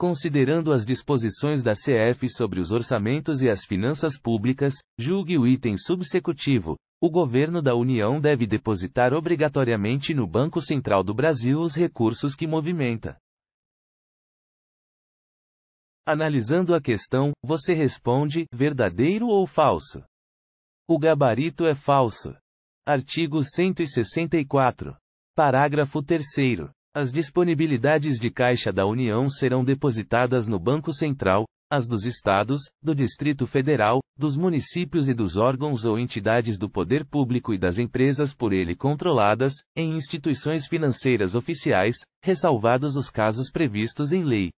Considerando as disposições da CF sobre os orçamentos e as finanças públicas, julgue o item subsecutivo. O Governo da União deve depositar obrigatoriamente no Banco Central do Brasil os recursos que movimenta. Analisando a questão, você responde: verdadeiro ou falso? O gabarito é falso. Artigo 164. Parágrafo 3. As disponibilidades de caixa da União serão depositadas no Banco Central, as dos estados, do Distrito Federal, dos municípios e dos órgãos ou entidades do poder público e das empresas por ele controladas, em instituições financeiras oficiais, ressalvados os casos previstos em lei.